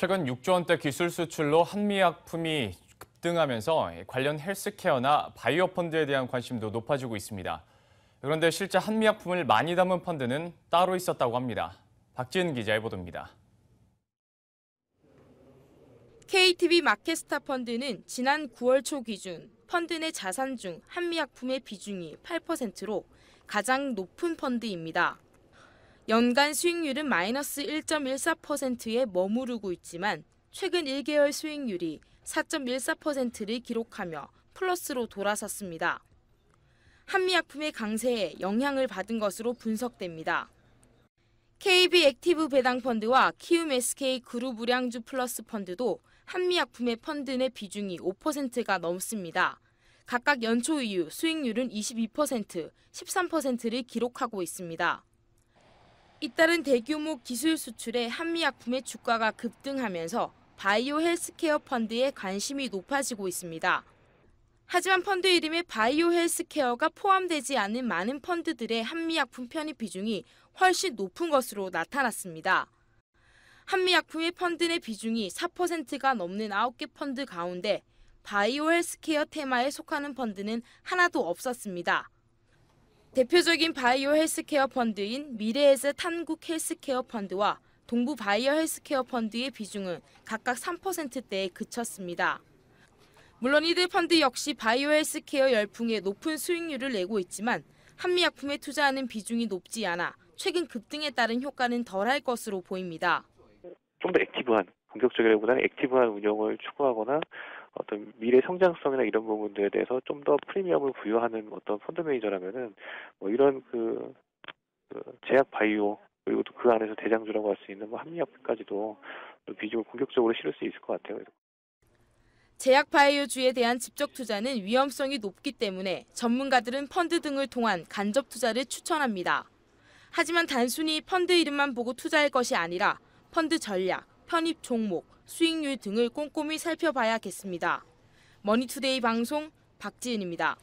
최근 6조 원대 기술 수출로 한미약품이 급등하면서 관련 헬스케어나 바이오 펀드에 대한 관심도 높아지고 있습니다. 그런데 실제 한미약품을 많이 담은 펀드는 따로 있었다고 합니다. 박지은 기자의 보도입니다. k t v 마켓스타 펀드는 지난 9월 초 기준 펀드 내 자산 중 한미약품의 비중이 8%로 가장 높은 펀드입니다. 연간 수익률은 마이너스 1.14%에 머무르고 있지만 최근 1개월 수익률이 4.14%를 기록하며 플러스로 돌아섰습니다. 한미약품의 강세에 영향을 받은 것으로 분석됩니다. KB 액티브 배당 펀드와 키움 SK 그룹 우량주 플러스 펀드도 한미약품의 펀드 내 비중이 5%가 넘습니다. 각각 연초 이후 수익률은 22%, 13%를 기록하고 있습니다. 이따른 대규모 기술 수출에 한미약품의 주가가 급등하면서 바이오 헬스케어 펀드에 관심이 높아지고 있습니다. 하지만 펀드 이름에 바이오 헬스케어가 포함되지 않은 많은 펀드들의 한미약품 편입 비중이 훨씬 높은 것으로 나타났습니다. 한미약품의 펀드 내 비중이 4%가 넘는 9개 펀드 가운데 바이오 헬스케어 테마에 속하는 펀드는 하나도 없었습니다. 대표적인 바이오 헬스케어 펀드인 미래에셋 한국 헬스케어 펀드와 동부 바이오 헬스케어 펀드의 비중은 각각 3%대에 그쳤습니다. 물론 이들 펀드 역시 바이오 헬스케어 열풍에 높은 수익률을 내고 있지만 한미약품에 투자하는 비중이 높지 않아 최근 급등에 따른 효과는 덜할 것으로 보입니다. 좀 더 액티브한 본격적이라기보다는 액티브한 운영을 추구하거나 어떤 미래 성장성이나 이런 부분들에 대해서 좀 더 프리미엄을 부여하는 어떤 펀드 매니저라면은 뭐 이런 그, 그 제약 바이오 그리고 또 그 안에서 대장주라고 할 수 있는 뭐합리화까지도 비중을 공격적으로 실을 수 있을 것 같아요. 제약 바이오주에 대한 직접 투자는 위험성이 높기 때문에 전문가들은 펀드 등을 통한 간접 투자를 추천합니다. 하지만 단순히 펀드 이름만 보고 투자할 것이 아니라 펀드 전략, 편입 종목, 수익률 등을 꼼꼼히 살펴봐야겠습니다. 머니투데이 방송 박지은입니다.